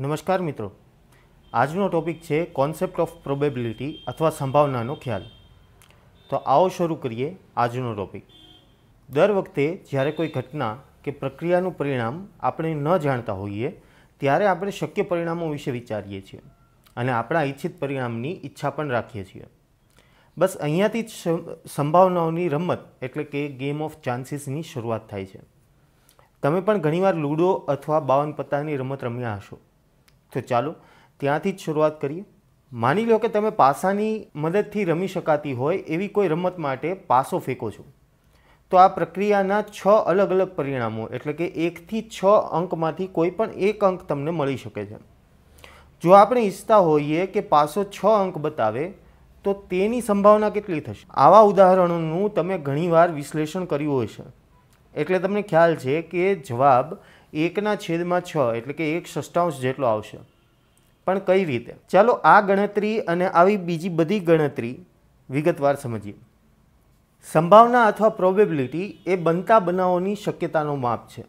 નમસ્કાર મિત્રો આજનો ટોપિક છે કોન્સેપ્ટ ઓફ પ્રોબેબિલિટી અથવા સંભાવનાનો ખ્યાલ તો આવો શરૂ કરીએ આજનો ટોપિક દર વખતે જ્યારે કોઈ ઘટના કે પ્રક્રિયાનું પરિણામ આપણે ન જાણતા હોઈએ ત્યારે આપણે શક્ય પરિણામો વિશે વિચારીએ છીએ અને આપણા ઈચ્છિત પરિણામની ઈચ્છા પણ રાખીએ છીએ બસ અહીંયાથી જ સંભાવનાઓની રમત એટલે કે ગેમ ઓફ ચાન્સીસની શરૂઆત થાય છે તમે પણ ઘણીવાર લૂડો અથવા બાવન પત્તાની રમત રમ્યા હશો તો ચાલો ત્યાંથી જ શરૂઆત કરીએ માની લો કે તમે પાસાની મદદથી રમી શકાતી હોય એવી કોઈ રમત માટે પાસો ફેંકો છો તો આ પ્રક્રિયાના છ અલગ અલગ પરિણામો એટલે કે એકથી છ અંકમાંથી કોઈ પણ એક અંક તમને મળી શકે છે જો આપણે ઈચ્છતા હોઈએ કે પાસો છ અંક બતાવે તો તેની સંભાવના કેટલી થશે આવા ઉદાહરણોનું તમે ઘણીવાર વિશ્લેષણ કર્યું હોય છે એટલે તમને ખ્યાલ છે કે જવાબ એકના છેદમાં છ એટલે કે એક ષષ્ટાંશ જેટલો આવશે પણ કઈ રીતે ચાલો આ ગણતરી અને આવી બીજી બધી ગણતરી વિગતવાર સમજીએ સંભાવના અથવા પ્રોબેબિલિટી એ બનતા બનાવોની શક્યતાનો માપ છે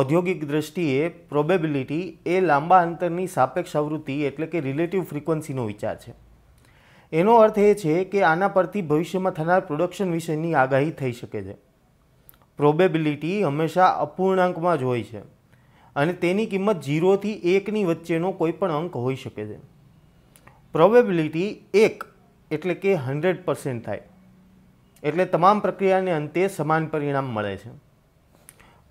ઔદ્યોગિક દ્રષ્ટિએ પ્રોબેબિલિટી એ લાંબા અંતરની સાપેક્ષ આવૃત્તિ એટલે કે રિલેટિવ ફ્રિકવન્સીનો વિચાર છે એનો અર્થ એ છે કે આના પરથી ભવિષ્યમાં થનાર પ્રોડક્શન વિશેની આગાહી થઈ શકે છે પ્રોબેબિલિટી હંમેશા અપૂર્ણાંકમાં જ હોય છે અને તેની કિંમત જીરોથી એકની વચ્ચેનો કોઈ પણ અંક હોઈ શકે છે પ્રોબેબિલિટી એક એટલે કે હંડ્રેડ પર્સન્ટ થાય એટલે તમામ પ્રક્રિયાને અંતે સમાન પરિણામ મળે છે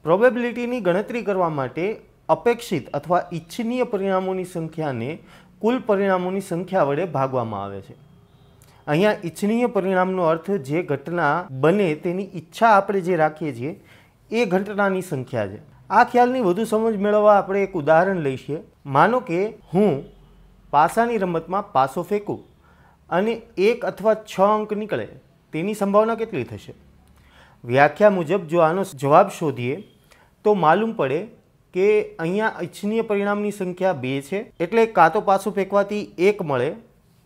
પ્રોબેબિલિટીની ગણતરી કરવા માટે અપેક્ષિત અથવા ઇચ્છનીય પરિણામોની સંખ્યાને કુલ પરિણામોની સંખ્યા વડે ભાગવામાં આવે છે અહીંયા ઇચ્છનીય પરિણામનો અર્થ જે ઘટના બને તેની ઈચ્છા આપણે જે રાખીએ છીએ એ ઘટનાની સંખ્યા છે આ ખ્યાલની વધુ સમજ મેળવવા આપણે એક ઉદાહરણ લઈશીએ માનો કે હું પાસાની રમતમાં પાસો ફેંકું અને એક અથવા છ અંક નીકળે તેની સંભાવના કેટલી થશે વ્યાખ્યા મુજબ જો આનો જવાબ શોધીએ તો માલુમ પડે કે અહીંયા ઇચ્છનીય પરિણામની સંખ્યા બે છે એટલે કાં તો પાસો ફેંકવાથી એક મળે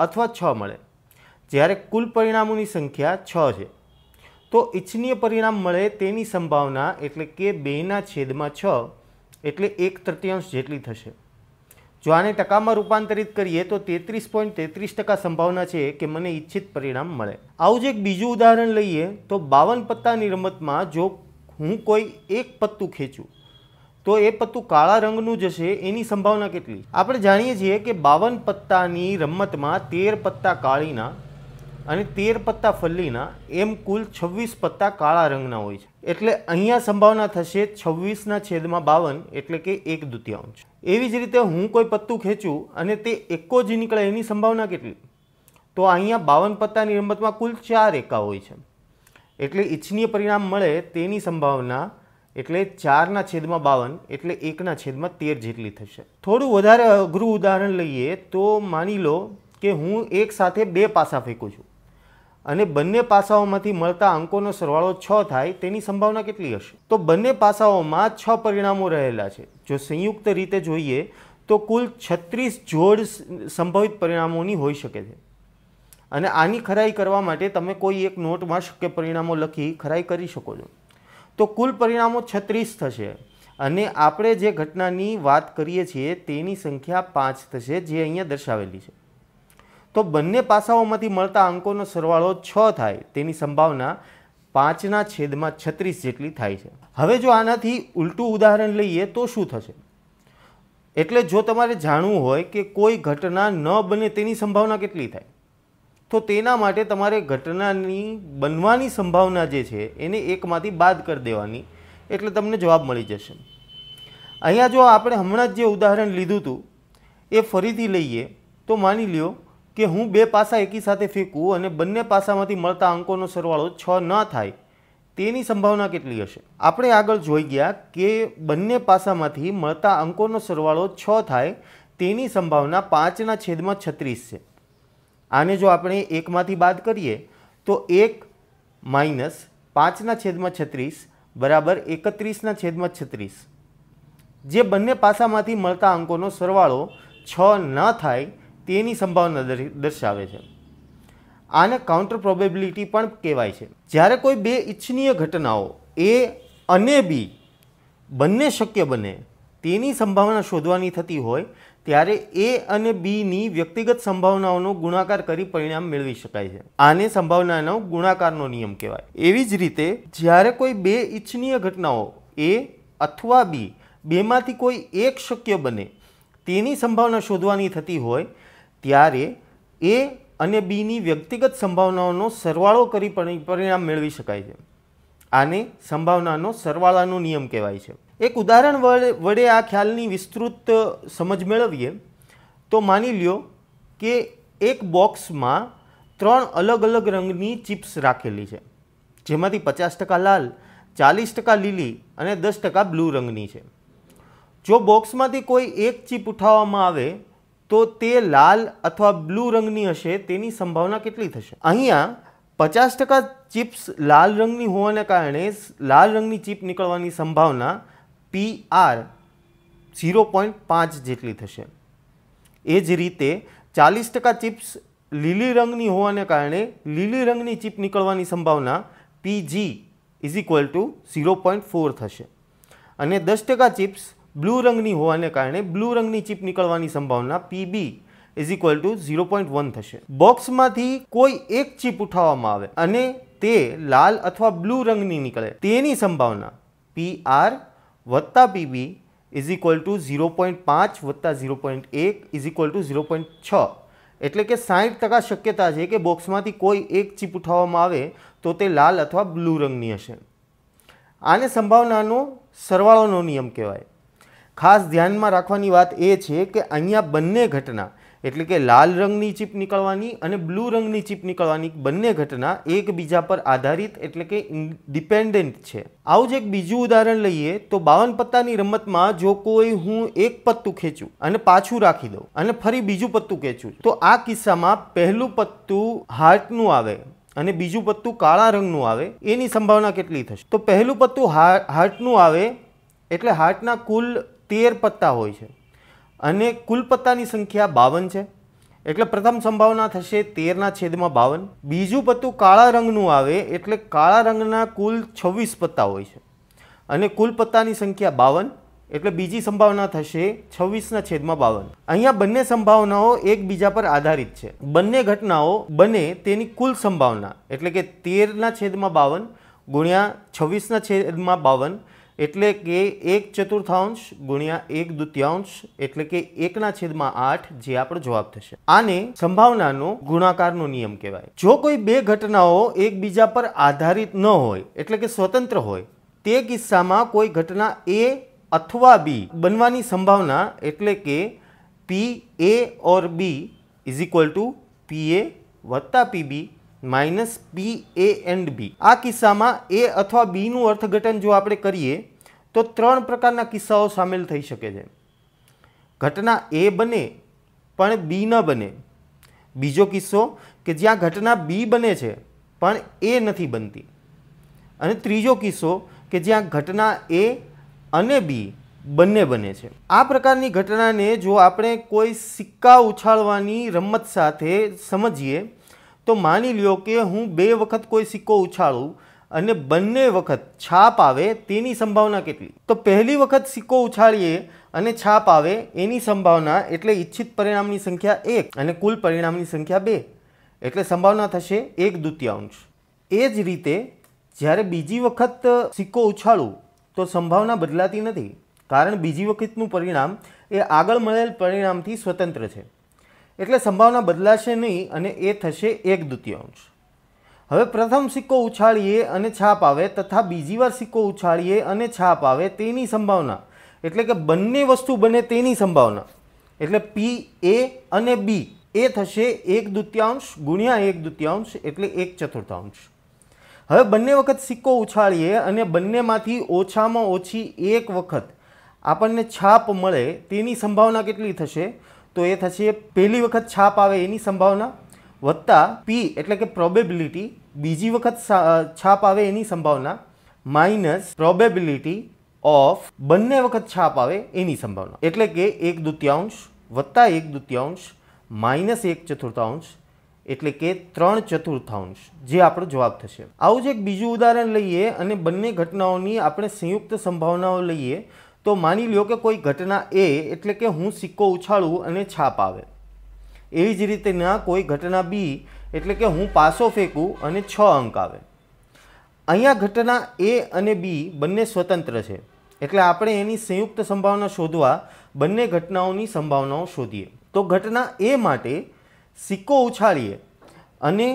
અથવા છ મળે જ્યારે કુલ પરિણામોની સંખ્યા છ છે તો ઇચ્છનીય પરિણામ મળે તેની સંભાવના એટલે કે બેના છેદમાં છ એટલે એક તૃતીયાંશ જેટલી થશે જો આને ટકામાં રૂપાંતરિત કરીએ તો તેત્રીસ પોઈન્ટ તેત્રીસ ટકા સંભાવના છે કે મને ઈચ્છિત પરિણામ મળે આવું જ એક બીજું ઉદાહરણ લઈએ તો બાવન પત્તાની રમતમાં જો હું કોઈ એક પત્તું ખેંચું તો એ પત્તું કાળા રંગનું જશે એની સંભાવના કેટલી આપણે જાણીએ છીએ કે બાવન પત્તાની રમતમાં તેર પત્તા કાળીના અને તેર પત્તા ફલ્લીના એમ કુલ છવ્વીસ પત્તા કાળા રંગના હોય છે એટલે અહીંયા સંભાવના થશે છવ્વીસના છેદમાં બાવન એટલે કે એક દુત્યાંશ એવી જ રીતે હું કોઈ પત્તું ખેંચું અને તે એકો જ નીકળે એની સંભાવના કેટલી તો અહીંયા બાવન પત્તાની રમતમાં કુલ ચાર એકા હોય છે એટલે ઇચ્છનીય પરિણામ મળે તેની સંભાવના એટલે ચારના છેદમાં બાવન એટલે એકના છેદમાં તેર જેટલી થશે થોડું વધારે અઘરું ઉદાહરણ લઈએ તો માની લો કે હું એક સાથે બે પાસા ફેંકું છું અને બંને પાસાઓમાંથી મળતા અંકોનો સરવાળો છ થાય તેની સંભાવના કેટલી હશે તો બંને પાસાઓમાં છ પરિણામો રહેલા છે જો સંયુક્ત રીતે જોઈએ તો કુલ છત્રીસ જોડ સંભવિત પરિણામોની હોઈ શકે છે અને આની ખરાઈ કરવા માટે તમે કોઈ એક નોટમાં શક્ય પરિણામો લખી ખરાઈ કરી શકો છો તો કુલ પરિણામો છત્રીસ થશે અને આપણે જે ઘટનાની વાત કરીએ છીએ તેની સંખ્યા પાંચ થશે જે અહીંયા દર્શાવેલી છે તો બંને પાસાઓમાંથી મળતા અંકોનો સરવાળો છ થાય તેની સંભાવના પાંચના છેદમાં છત્રીસ જેટલી થાય છે હવે જો આનાથી ઉલટું ઉદાહરણ લઈએ તો શું થશે એટલે જો તમારે જાણવું હોય કે કોઈ ઘટના ન બને તેની સંભાવના કેટલી થાય તો તેના માટે તમારે ઘટનાની બનવાની સંભાવના જે છે એને એકમાંથી બાદ કરી દેવાની એટલે તમને જવાબ મળી જશે અહીંયા જો આપણે હમણાં જ જે ઉદાહરણ લીધું હતું એ ફરીથી લઈએ તો માની લ્યો કે હું બે પાસા એકી સાથે ફેંકું અને બંને પાસામાંથી મળતા અંકોનો સરવાળો છ ન થાય તેની સંભાવના કેટલી હશે આપણે આગળ જોઈ ગયા કે બંને પાસામાંથી મળતા અંકોનો સરવાળો છ થાય તેની સંભાવના પાંચના છેદમાં છત્રીસ છે આને જો આપણે એકમાંથી બાદ કરીએ તો એક માઇનસ પાંચના છેદમાં છત્રીસ બરાબર એકત્રીસના છેદમાં છત્રીસ જે બંને પાસામાંથી મળતા અંકોનો સરવાળો છ ન થાય તેની સંભાવના દર્શાવે છે આને કાઉન્ટર પ્રોબેબિલિટી પણ કહેવાય છે જ્યારે કોઈ બે ઇચ્છનીય ઘટનાઓ એ અને બી બંને શક્ય બને તેની સંભાવના શોધવાની થતી હોય ત્યારે એ અને બીની વ્યક્તિગત સંભાવનાઓનો ગુણાકાર કરી પરિણામ મેળવી શકાય છે આને સંભાવનાનો ગુણાકારનો નિયમ કહેવાય એવી જ રીતે જ્યારે કોઈ બે ઇચ્છનીય ઘટનાઓ એ અથવા બી બેમાંથી કોઈ એક શક્ય બને તેની સંભાવના શોધવાની થતી હોય ત્યારે એ અને બીની વ્યક્તિગત સંભાવનાઓનો સરવાળો કરી પરિણામ મેળવી શકાય છે આને સંભાવનાનો સરવાળાનો નિયમ કહેવાય છે એક ઉદાહરણ વડે આ ખ્યાલની વિસ્તૃત સમજ મેળવીએ તો માની લ્યો કે એક બોક્સમાં ત્રણ અલગ અલગ રંગની ચિપ્સ રાખેલી છે જેમાંથી પચાસ ટકા લાલ ચાલીસ ટકા લીલી અને દસ ટકા બ્લુ રંગની છે જો બોક્સમાંથી કોઈ એક ચિપ ઉઠાવવામાં આવે તો તે લાલ અથવા બ્લુ રંગની હશે તેની સંભાવના કેટલી થશે અહીંયા પચાસ ટકા ચિપ્સ લાલ રંગની હોવાને કારણે લાલ રંગની ચિપ નીકળવાની સંભાવના પી આર ઝીરો પોઈન્ટ પાંચ જેટલી થશે એ જ રીતે ચાલીસ ટકા ચિપ્સ લીલી રંગની હોવાને કારણે લીલી રંગની ચિપ નીકળવાની સંભાવના P G is equal to zero point four થશે અને દસ ટકા ચિપ્સ બ્લુ રંગની હોવાને કારણે બ્લુ રંગની ચિપ નીકળવાની સંભાવના PB is equal to zero point one થશે બોક્સમાંથી કોઈ એક ચિપ ઉઠાવવામાં આવે અને તે લાલ અથવા બ્લુ રંગની નીકળે તેની સંભાવના પી આર વત્તા PB is equal to zero point પાંચ વત્તા ઝીરો પોઈન્ટ એક is equal to zero point છ એટલે કે સાહીઠ ટકા શક્યતા છે કે બોક્સમાંથી કોઈ એક ચીપ ઉઠાવવામાં આવે તો તે લાલ અથવા બ્લુ રંગની હશે આને સંભાવનાનો સરવાળોનો નિયમ કહેવાય ખાસ ધ્યાનમાં રાખવાની વાત એ છે કે અહીંયા બંને ઘટના એટલે કે લાલ રંગની ચીપ નીકળવાની અને બ્લુ રંગની ચીપ નીકળવાની બંને ઘટના એકબીજા પર આધારિત એટલે કે ડિપેન્ડન્ટ છે આવું જ એક બીજું ઉદાહરણ લઈએ તો બાવન પત્તાની રમતમાં જો કોઈ હું એક પત્તું ખેંચું અને પાછું રાખી દઉં અને ફરી બીજું પત્તું ખેંચું તો આ કિસ્સામાં પહેલું પત્તું હાર્ટનું આવે અને બીજું પત્તું કાળા રંગનું આવે એની સંભાવના કેટલી થશે તો પહેલું પત્તું હાર્ટનું આવે એટલે હાર્ટના કુલ તેર પત્તા હોય છે અને કુલ પત્તાની સંખ્યા બાવન છે એટલે પ્રથમ સંભાવના થશે તેરના છેદમાં બાવન બીજું પત્તું કાળા રંગનું આવે એટલે કાળા રંગના કુલ છવ્વીસ પત્તા હોય છે અને કુલ પત્તાની સંખ્યા બાવન એટલે બીજી સંભાવના થશે છવ્વીસના છેદમાં બાવન અહીંયા બંને સંભાવનાઓ એકબીજા પર આધારિત છે બંને ઘટનાઓ બને તેની કુલ સંભાવના એટલે કે તેરના છેદમાં બાવન ગુણ્યા છવ્વીસના છેદમાં બાવન એટલે કે એક ચતુર્થાંશ ગુણ્યા એક દ્વિતીયાંશ એટલે કે એકના છેદમાં આઠ જે આપણો જવાબ થશે આને સંભાવનાનો ગુણાકારનો નિયમ કહેવાય જો કોઈ બે ઘટનાઓ એકબીજા પર આધારિત ન હોય એટલે કે સ્વતંત્ર હોય તે કિસ્સામાં કોઈ ઘટના એ અથવા બી બનવાની સંભાવના એટલે કે P A or B is equal to P A વત્તા PB minus P A and B આ કિસ્સામાં એ અથવા બીનું અર્થઘટન જો આપણે કરીએ તો ત્રણ પ્રકારના કિસ્સાઓ સામેલ થઈ શકે છે ઘટના એ બને પણ બી ન બને બીજો કિસ્સો કે જ્યાં ઘટના બી બને છે પણ એ નથી બનતી અને ત્રીજો કિસ્સો કે જ્યાં ઘટના એ અને બી બંને બને છે આ પ્રકારની ઘટનાને જો આપણે કોઈ સિક્કા ઉછાળવાની રમત સાથે સમજીએ તો માની લ્યો કે હું બે વખત કોઈ સિક્કો ઉછાળું અને બંને વખત છાપ આવે તેની સંભાવના કેટલી તો પહેલી વખત સિક્કો ઉછાળીએ અને છાપ આવે એની સંભાવના એટલે ઈચ્છિત પરિણામની સંખ્યા એક અને કુલ પરિણામની સંખ્યા બે એટલે સંભાવના થશે એક દ્વિતીયાંશ એ જ રીતે જ્યારે બીજી વખત સિક્કો ઉછાળું તો સંભાવના બદલાતી નથી કારણ બીજી વખતનું પરિણામ એ આગળ મળેલ પરિણામથી સ્વતંત્ર છે એટલે સંભાવના બદલાશે નહીં અને એ થશે એક દ્વિતીયાંશ હવે પ્રથમ સિક્કો ઉછાળીએ અને છાપ આવે તથા બીજી વાર સિક્કો ઉછાળીએ અને છાપ આવે તેની સંભાવના એટલે કે બંને વસ્તુ બને તેની સંભાવના એટલે પી એ અને બી એ થશે એક દ્વિતીયાંશ ગુણ્યા એક દ્વિતીયાંશ એટલે એક ચતુર્થાંશ હવે બંને વખત સિક્કો ઉછાળીએ અને બંનેમાંથી ઓછામાં ઓછી એક વખત આપણને છાપ મળે તેની સંભાવના કેટલી થશે તો એ થશે પહેલી વખત છાપ આવે એની સંભાવના વત્તા પી એટલે કે પ્રોબેબિલિટી બીજી વખત છાપ આવે એની સંભાવના માઇનસ પ્રોબેબિલિટી ઓફ બંને વખત છાપ આવે એની સંભાવના એટલે કે એક દુત્યાંશ વત્તા એક દુત્યાંશ માઇનસ એક ચતુર્થાંશ એટલે કે ત્રણ ચતુર્થાંશ જે આપણો જવાબ થશે આવું જ એક બીજું ઉદાહરણ લઈએ અને બંને ઘટનાઓની આપણે સંયુક્ત સંભાવનાઓ લઈએ તો માની લ્યો કે કોઈ ઘટના એ એટલે કે હું સિક્કો ઉછાળું અને છાપ આવે એવી જ રીતેના કોઈ ઘટના બી એટલે કે હું પાસો ફેંકું અને છ અંક આવે અહીંયા ઘટના એ અને બી બંને સ્વતંત્ર છે એટલે આપણે એની સંયુક્ત સંભાવના શોધવા બંને ઘટનાઓની સંભાવનાઓ શોધીએ તો ઘટના એ માટે સિક્કો ઉછાળીએ અને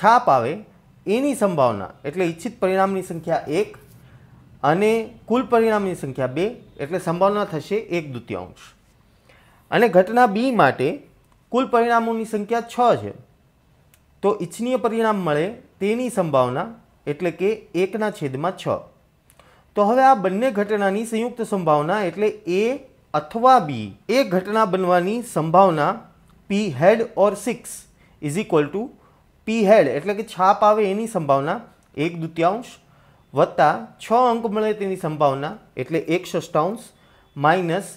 છાપ આવે એની સંભાવના એટલે ઈચ્છિત પરિણામની સંખ્યા એક અને કુલ પરિણામની સંખ્યા બે એટલે સંભાવના થશે એક દૃત્યાંશ અને ઘટના બી માટે કુલ પરિણામોની સંખ્યા છ છે તો ઇચ્છનીય પરિણામ મળે તેની સંભાવના એટલે કે એકના છેદમાં છ તો હવે આ બંને ઘટનાની સંયુક્ત સંભાવના એટલે એ અથવા બી એ ઘટના બનવાની સંભાવના P head or six is equal to P head એટલે કે છાપ આવે એની સંભાવના એક દૃત્યાંશ વત્તા છ અંક મળે તેની સંભાવના એટલે એક ષષ્ટાંશ માઇનસ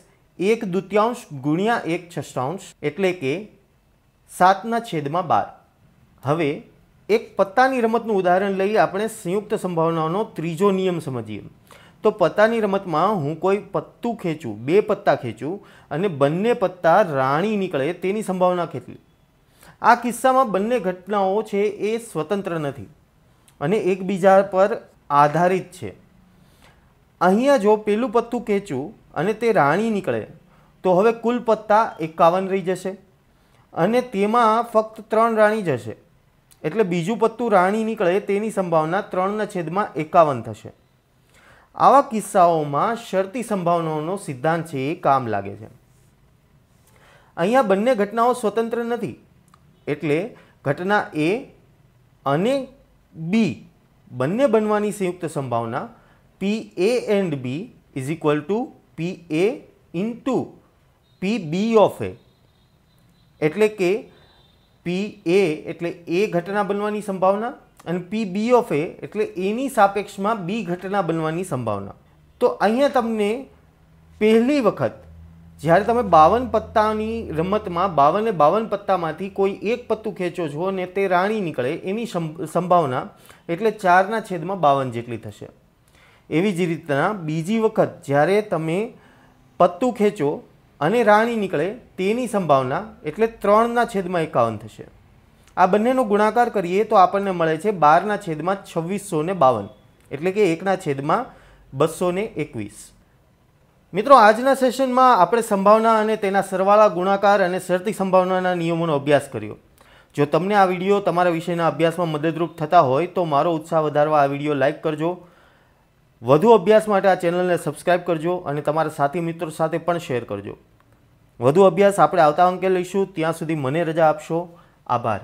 એક દ્વિતીયાંશ ગુણ્યા એક છષ્ઠાંશ એટલે કે સાતના છેદમાં બાર હવે એક પત્તાની રમતનું ઉદાહરણ લઈ આપણે સંયુક્ત સંભાવનાનો ત્રીજો નિયમ સમજીએ તો પત્તાની રમતમાં હું કોઈ પત્તું ખેંચું બે પત્તા ખેંચું અને બંને પત્તા રાણી નીકળે તેની સંભાવના કેટલી આ કિસ્સામાં બંને ઘટનાઓ છે એ સ્વતંત્ર નથી અને એકબીજા પર આધારિત છે અહીંયા જો પેલું પત્તું ખેંચું અને તે રાણી નીકળે તો હવે કુલ પત્તા એકાવન રહી જશે અને તેમાં ફક્ત ત્રણ રાણી જશે એટલે બીજું પત્તું રાણી નીકળે તેની સંભાવના ત્રણના છેદમાં એકાવન થશે આવા કિસ્સાઓમાં શરતી સંભાવનાઓનો સિદ્ધાંત છે એ કામ લાગે છે અહીંયા બંને ઘટનાઓ સ્વતંત્ર નથી એટલે ઘટના એ અને બી બંને બનવાની સંયુક્ત સંભાવના P A and B is equal to P A into P B of A એટલે કે પી એ એટલે એ ઘટના બનવાની સંભાવના અને પી બી ઓફ એ એટલે એની સાપેક્ષમાં બી ઘટના બનવાની સંભાવના તો અહીંયા તમને પહેલી વખત જ્યારે તમે બાવન પત્તાની રમતમાં બાવને બાવન પત્તામાંથી કોઈ એક પત્તું ખેંચો છો ને તે રાણી નીકળે એની સંભાવના એટલે ચારના છેદમાં બાવન જેટલી થશે એવી જ રીતના બીજી વખત જ્યારે તમે પત્તું ખેંચો અને રાણી નીકળે તેની સંભાવના એટલે ત્રણના છેદમાં એકાવન થશે આ બંનેનો ગુણાકાર કરીએ તો આપણને મળે છે બારના છેદમાં છવ્વીસો બાવન એટલે કે એકના છેદમાં બસો એકવીસ મિત્રો આજના સેશનમાં આપણે સંભાવના અને તેના સરવાળા ગુણાકાર અને શરતી સંભાવનાના નિયમોનો અભ્યાસ કર્યો જો તમને આ વિડીયો તમારા વિષયના અભ્યાસમાં મદદરૂપ થતા હોય તો મારો ઉત્સાહ વધારવા આ વિડીયો લાઇક કરજો વધુ અભ્યાસ માટે આ ચેનલને સબસ્ક્રાઇબ કરજો અને તમારા સાથી મિત્રો સાથે પણ શેર કરજો વધુ અભ્યાસ આપણે આવતા અંકે લઈશું ત્યાં સુધી મને રજા આપશો આભાર